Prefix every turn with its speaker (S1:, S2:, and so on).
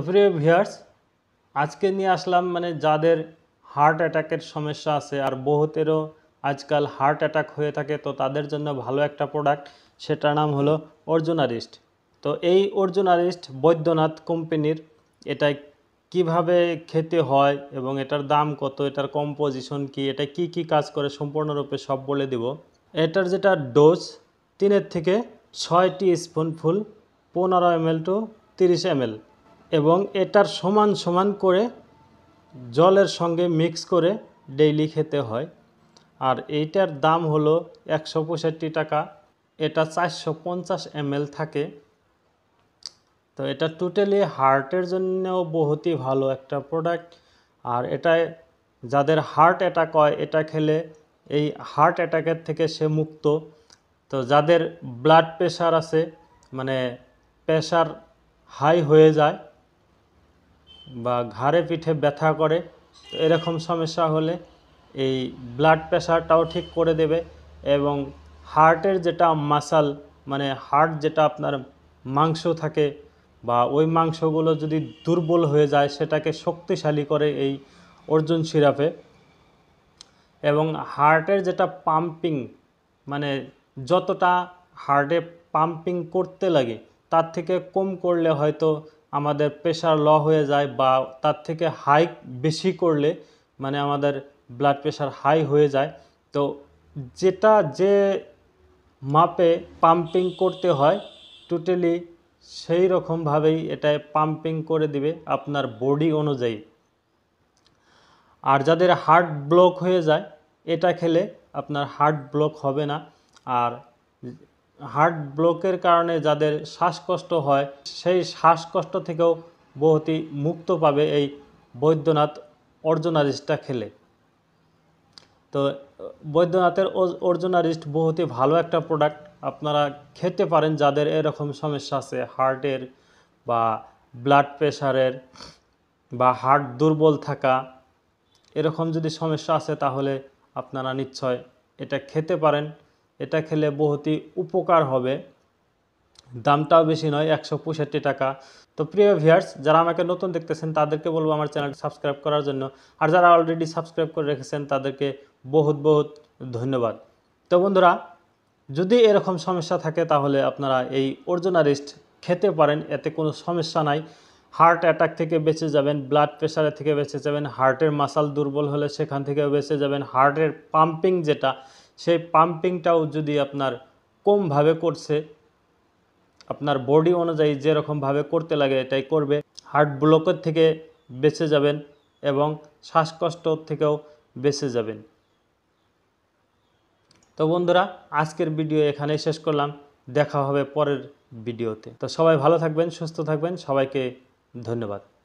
S1: সুপ্রিয় ভিয়ার্স আজকে নিয়ে আসলাম মানে যাদের হার্ট অ্যাটাকের সমস্যা আছে আর বহুতেরও আজকাল হার্ট অ্যাটাক হয়ে থাকে তো তাদের জন্য ভালো একটা প্রোডাক্ট সেটার নাম হলো অর্জুনারিস্ট তো এই অর্জুনারিস্ট বৈদ্যনাথ কোম্পানির এটা কিভাবে খেতে হয় এবং এটার দাম কত এটার কম্পোজিশন কি এটা কি কি কাজ করে সম্পূর্ণরূপে সব বলে দিব এটার যেটা ডোজ তিনের থেকে ছয়টি স্পুনফুল পনেরো এম টু তিরিশ এম এবং এটার সমান সমান করে জলের সঙ্গে মিক্স করে ডেইলি খেতে হয় আর এইটার দাম হলো একশো পঁয়ষট্টি টাকা এটা চারশো পঞ্চাশ এমএল থাকে তো এটা টোটালি হার্টের জন্যও বহুতই ভালো একটা প্রোডাক্ট আর এটা যাদের হার্ট অ্যাটাক হয় এটা খেলে এই হার্ট অ্যাটাকের থেকে সে মুক্ত তো যাদের ব্লাড প্রেশার আছে মানে প্রেশার হাই হয়ে যায় বা ঘাড়ে পিঠে ব্যথা করে এরকম সমস্যা হলে এই ব্লাড প্রেশারটাও ঠিক করে দেবে এবং হার্টের যেটা মাসাল মানে হার্ট যেটা আপনার মাংস থাকে বা ওই মাংসগুলো যদি দুর্বল হয়ে যায় সেটাকে শক্তিশালী করে এই অর্জুন সিরাপে এবং হার্টের যেটা পাম্পিং মানে যতটা হার্টে পাম্পিং করতে লাগে তার থেকে কম করলে হয়তো আমাদের প্রেশার ল হয়ে যায় বা তার থেকে হাই বেশি করলে মানে আমাদের ব্লাড প্রেশার হাই হয়ে যায় তো যেটা যে মাপে পাম্পিং করতে হয় টোটালি সেই রকমভাবেই এটায় পাম্পিং করে দিবে আপনার বডি অনুযায়ী আর যাদের হার্ট ব্লক হয়ে যায় এটা খেলে আপনার হার্ট ব্লক হবে না আর হার্ট ব্লকের কারণে যাদের শ্বাসকষ্ট হয় সেই শ্বাসকষ্ট থেকেও বহুতই মুক্ত পাবে এই বৈদ্যনাথ অর্জনারিস্টটা খেলে তো বৈদ্যনাথের অর্জনারিস্ট বহুতই ভালো একটা প্রোডাক্ট আপনারা খেতে পারেন যাদের এরকম সমস্যা আছে হার্টের বা ব্লাড প্রেশারের বা হার্ট দুর্বল থাকা এরকম যদি সমস্যা আছে তাহলে আপনারা নিশ্চয় এটা খেতে পারেন এটা খেলে বহুতই উপকার হবে দামটাও বেশি নয় একশো পঁয়ষট্টি টাকা তো প্রিয় ভিয়ার্স যারা আমাকে নতুন দেখতেছেন তাদেরকে বলবো আমার চ্যানেল সাবস্ক্রাইব করার জন্য আর যারা অলরেডি সাবস্ক্রাইব করে রেখেছেন তাদেরকে বহুত বহুত ধন্যবাদ তো বন্ধুরা যদি এরকম সমস্যা থাকে তাহলে আপনারা এই অর্জনারিস্ট খেতে পারেন এতে কোনো সমস্যা নাই হার্ট অ্যাটাক থেকে বেঁচে যাবেন ব্লাড প্রেশারের থেকে বেঁচে যাবেন হার্টের মাসাল দুর্বল হলে সেখান থেকে বেঁচে যাবেন হার্টের পাম্পিং যেটা সেই পাম্পিংটাও যদি আপনার কমভাবে করছে আপনার বডি অনুযায়ী যেরকমভাবে করতে লাগে এটাই করবে হার্ট ব্লকের থেকে বেঁচে যাবেন এবং শ্বাসকষ্ট থেকেও বেঁচে যাবেন তো বন্ধুরা আজকের ভিডিও এখানেই শেষ করলাম দেখা হবে পরের ভিডিওতে তো সবাই ভালো থাকবেন সুস্থ থাকবেন সবাইকে ধন্যবাদ